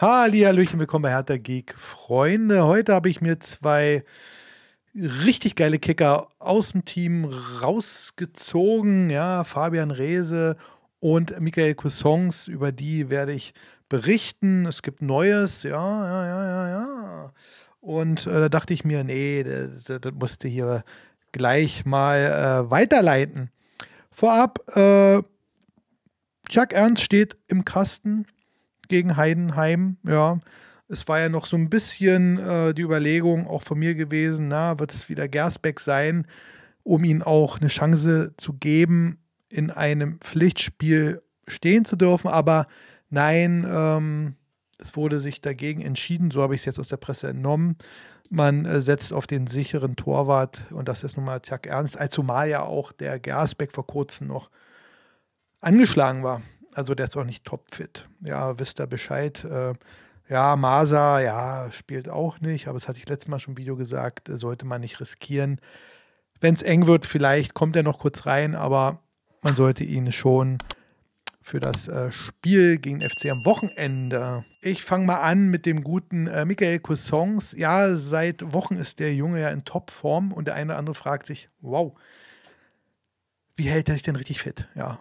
Hallihallöchen, willkommen bei Hertha Geek, Freunde. Heute habe ich mir zwei richtig geile Kicker aus dem Team rausgezogen. Ja, Fabian Reese und Michael Coussons, über die werde ich berichten. Es gibt Neues, ja, ja, ja, ja, ja. Und äh, da dachte ich mir, nee, das, das musste hier gleich mal äh, weiterleiten. Vorab, äh, Chuck Ernst steht im Kasten gegen Heidenheim, ja. Es war ja noch so ein bisschen äh, die Überlegung auch von mir gewesen, na, wird es wieder Gersbeck sein, um ihm auch eine Chance zu geben, in einem Pflichtspiel stehen zu dürfen. Aber nein, ähm, es wurde sich dagegen entschieden, so habe ich es jetzt aus der Presse entnommen. Man äh, setzt auf den sicheren Torwart und das ist nun mal Tjak Ernst, zumal ja auch der Gersbeck vor kurzem noch angeschlagen war. Also der ist auch nicht topfit. Ja, wisst ihr Bescheid. Äh, ja, Masa, ja, spielt auch nicht, aber das hatte ich letztes Mal schon im Video gesagt, äh, sollte man nicht riskieren. Wenn es eng wird, vielleicht kommt er noch kurz rein, aber man sollte ihn schon für das äh, Spiel gegen FC am Wochenende. Ich fange mal an mit dem guten äh, Michael Coussons. Ja, seit Wochen ist der Junge ja in Topform und der eine oder andere fragt sich, wow, wie hält er sich denn richtig fit? Ja,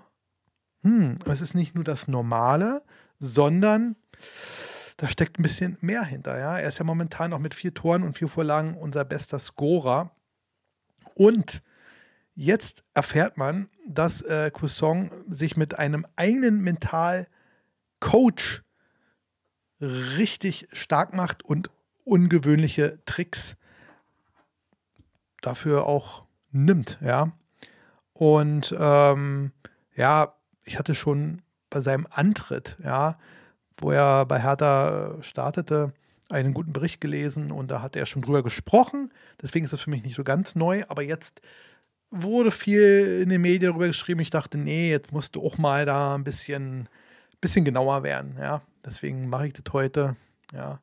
hm, es ist nicht nur das Normale, sondern da steckt ein bisschen mehr hinter. Ja? Er ist ja momentan auch mit vier Toren und vier Vorlagen unser bester Scorer. Und jetzt erfährt man, dass äh, Cousin sich mit einem eigenen Mental-Coach richtig stark macht und ungewöhnliche Tricks dafür auch nimmt. Ja? Und ähm, ja, ich hatte schon bei seinem Antritt, ja, wo er bei Hertha äh, startete, einen guten Bericht gelesen und da hat er schon drüber gesprochen. Deswegen ist das für mich nicht so ganz neu, aber jetzt wurde viel in den Medien darüber geschrieben. Ich dachte, nee, jetzt musst du auch mal da ein bisschen, bisschen genauer werden. Ja, deswegen mache ich das heute. Ja.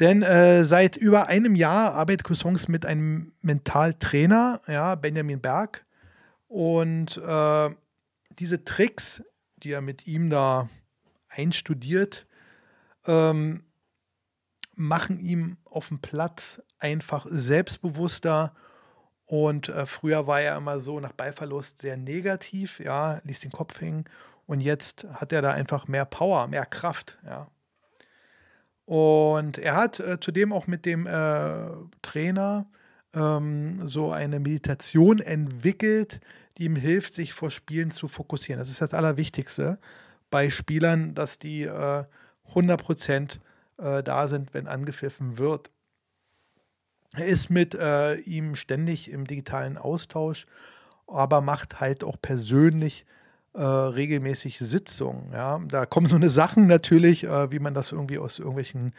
Denn äh, seit über einem Jahr arbeitet Cousins mit einem Mentaltrainer, ja, Benjamin Berg. Und äh, diese Tricks, die er mit ihm da einstudiert, ähm, machen ihm auf dem Platz einfach selbstbewusster. Und äh, früher war er immer so nach Ballverlust sehr negativ, ja, ließ den Kopf hängen. Und jetzt hat er da einfach mehr Power, mehr Kraft, ja. Und er hat äh, zudem auch mit dem äh, Trainer ähm, so eine Meditation entwickelt, die ihm hilft, sich vor Spielen zu fokussieren. Das ist das Allerwichtigste bei Spielern, dass die äh, 100% äh, da sind, wenn angepfiffen wird. Er ist mit äh, ihm ständig im digitalen Austausch, aber macht halt auch persönlich äh, regelmäßig Sitzungen. Ja? Da kommen so eine Sachen natürlich, äh, wie man das irgendwie aus irgendwelchen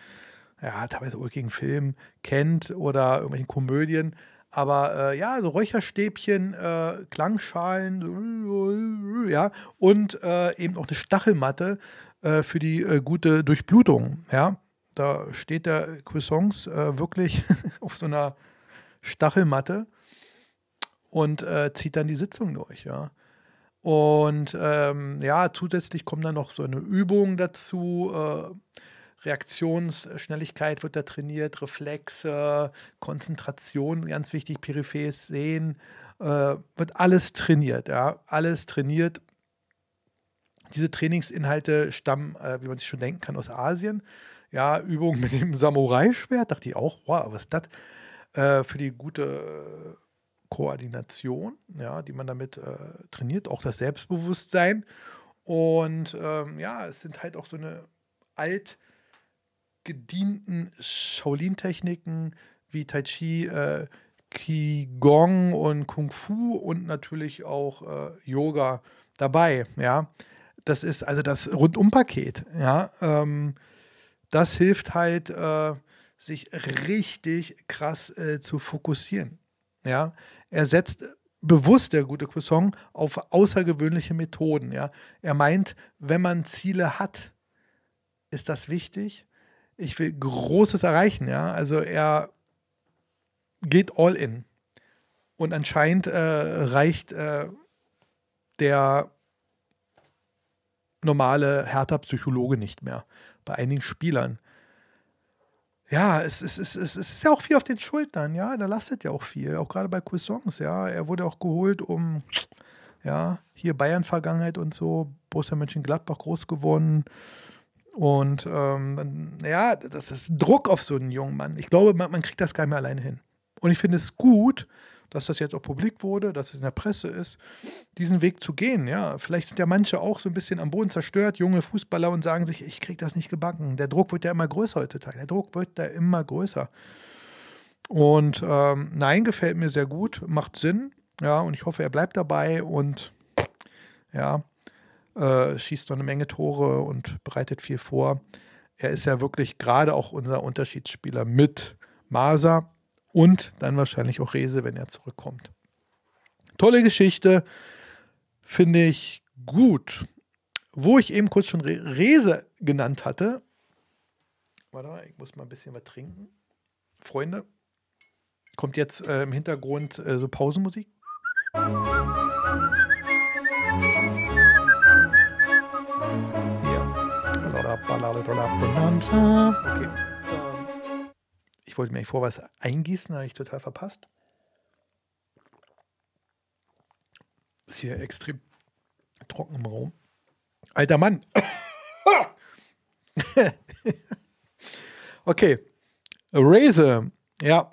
ja, teilweise ulkigen Filmen kennt oder irgendwelchen Komödien. Aber äh, ja, so Räucherstäbchen, äh, Klangschalen, ja, und äh, eben auch eine Stachelmatte äh, für die äh, gute Durchblutung, ja. Da steht der Cuissons äh, wirklich auf so einer Stachelmatte und zieht dann die Sitzung durch, ja. Und ähm, ja, zusätzlich kommen dann noch so eine Übung dazu, äh, Reaktionsschnelligkeit wird da trainiert, Reflexe, Konzentration, ganz wichtig, peripheres Sehen, äh, wird alles trainiert, ja, alles trainiert. Diese Trainingsinhalte stammen, äh, wie man sich schon denken kann, aus Asien. Ja, Übungen mit dem Samurai-Schwert, dachte ich auch, wow, was ist das? Äh, für die gute Koordination, ja, die man damit äh, trainiert, auch das Selbstbewusstsein. Und ähm, ja, es sind halt auch so eine alt gedienten Shaolin-Techniken wie Tai Chi, äh, Qigong und Kung Fu und natürlich auch äh, Yoga dabei. Ja, das ist also das Rundumpaket. Ja, ähm, das hilft halt, äh, sich richtig krass äh, zu fokussieren. Ja, er setzt bewusst, der gute Cousin, auf außergewöhnliche Methoden. Ja, er meint, wenn man Ziele hat, ist das wichtig ich will Großes erreichen, ja. Also er geht all in. Und anscheinend äh, reicht äh, der normale Hertha-Psychologe nicht mehr. Bei einigen Spielern. Ja, es, es, es, es, ist ja auch viel auf den Schultern, ja. Da lastet ja auch viel, auch gerade bei Cousins, ja. Er wurde auch geholt, um, ja, hier Bayern-Vergangenheit und so, Borussia Mönchengladbach groß geworden, und ähm, ja, das ist Druck auf so einen jungen Mann. Ich glaube, man, man kriegt das gar nicht mehr alleine hin. Und ich finde es gut, dass das jetzt auch publik wurde, dass es in der Presse ist, diesen Weg zu gehen. Ja, vielleicht sind ja manche auch so ein bisschen am Boden zerstört, junge Fußballer und sagen sich, ich kriege das nicht gebacken. Der Druck wird ja immer größer heutzutage. Der Druck wird da immer größer. Und ähm, nein, gefällt mir sehr gut, macht Sinn. Ja, und ich hoffe, er bleibt dabei und ja, äh, schießt noch eine Menge Tore und bereitet viel vor. Er ist ja wirklich gerade auch unser Unterschiedsspieler mit Maser und dann wahrscheinlich auch Rese, wenn er zurückkommt. Tolle Geschichte, finde ich gut. Wo ich eben kurz schon Rese genannt hatte, warte mal, ich muss mal ein bisschen was trinken. Freunde, kommt jetzt äh, im Hintergrund äh, so Pausenmusik. Musik. Okay. Ähm, ich wollte mir vor was eingießen, habe ich total verpasst. Ist hier extrem trocken im Raum. Alter Mann! okay. Razer. Ja.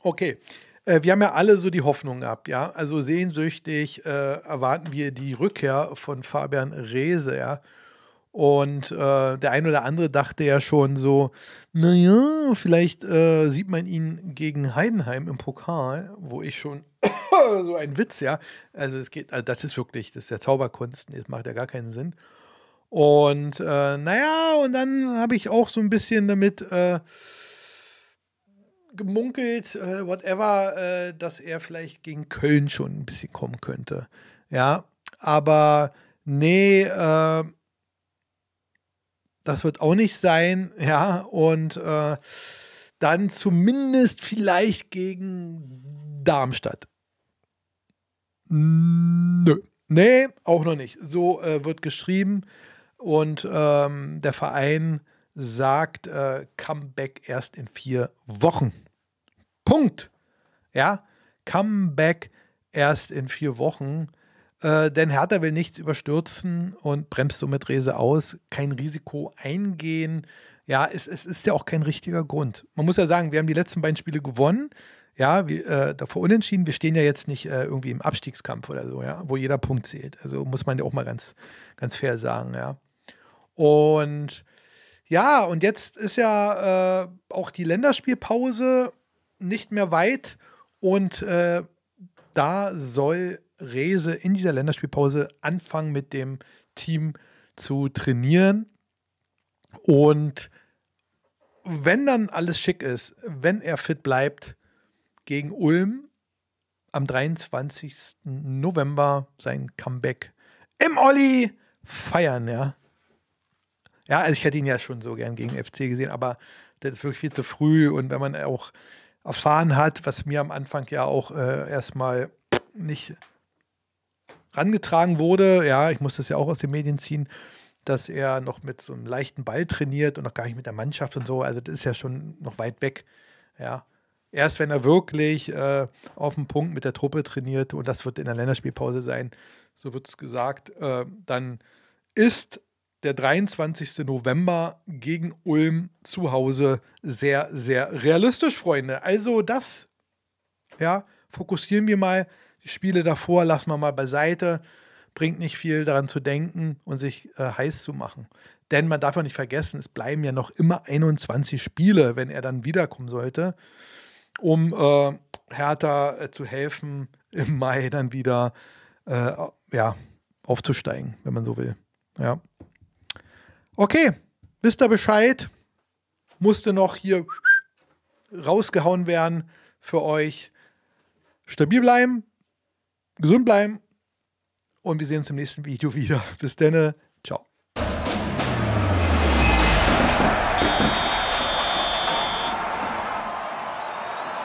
Okay. Äh, wir haben ja alle so die Hoffnung ab, ja. Also sehnsüchtig äh, erwarten wir die Rückkehr von Fabian Rehse, ja. Und äh, der ein oder andere dachte ja schon so, naja, vielleicht äh, sieht man ihn gegen Heidenheim im Pokal, wo ich schon so ein Witz, ja. Also es geht, also das ist wirklich, das ist ja Zauberkunst, das macht ja gar keinen Sinn. Und äh, naja, und dann habe ich auch so ein bisschen damit äh, gemunkelt, äh, whatever, äh, dass er vielleicht gegen Köln schon ein bisschen kommen könnte. Ja, aber nee, äh, das wird auch nicht sein, ja. Und äh, dann zumindest vielleicht gegen Darmstadt. Nö. Nee, auch noch nicht. So äh, wird geschrieben. Und ähm, der Verein sagt, äh, Comeback erst in vier Wochen. Punkt. Ja, Comeback erst in vier Wochen. Äh, denn Hertha will nichts überstürzen und bremst somit Rese aus, kein Risiko eingehen. Ja, es, es, ist ja auch kein richtiger Grund. Man muss ja sagen, wir haben die letzten beiden Spiele gewonnen. Ja, wir, äh, davor unentschieden. Wir stehen ja jetzt nicht äh, irgendwie im Abstiegskampf oder so, ja, wo jeder Punkt zählt. Also muss man ja auch mal ganz, ganz fair sagen, ja. Und ja, und jetzt ist ja äh, auch die Länderspielpause nicht mehr weit und äh, da soll Rese in dieser Länderspielpause anfangen mit dem Team zu trainieren. Und wenn dann alles schick ist, wenn er fit bleibt, gegen Ulm am 23. November sein Comeback im Olli feiern, ja. Ja, also ich hätte ihn ja schon so gern gegen FC gesehen, aber das ist wirklich viel zu früh. Und wenn man auch erfahren hat, was mir am Anfang ja auch äh, erstmal nicht rangetragen wurde, ja, ich muss das ja auch aus den Medien ziehen, dass er noch mit so einem leichten Ball trainiert und noch gar nicht mit der Mannschaft und so. Also das ist ja schon noch weit weg. Ja. Erst wenn er wirklich äh, auf den Punkt mit der Truppe trainiert, und das wird in der Länderspielpause sein, so wird es gesagt, äh, dann ist der 23. November gegen Ulm zu Hause sehr, sehr realistisch, Freunde. Also das, ja, fokussieren wir mal die Spiele davor lassen wir mal beiseite. Bringt nicht viel daran zu denken und sich äh, heiß zu machen. Denn man darf auch nicht vergessen, es bleiben ja noch immer 21 Spiele, wenn er dann wiederkommen sollte, um äh, Hertha äh, zu helfen, im Mai dann wieder äh, ja, aufzusteigen, wenn man so will. Ja. Okay, wisst ihr Bescheid? Musste noch hier rausgehauen werden für euch. Stabil bleiben, gesund bleiben und wir sehen uns im nächsten Video wieder. Bis denne.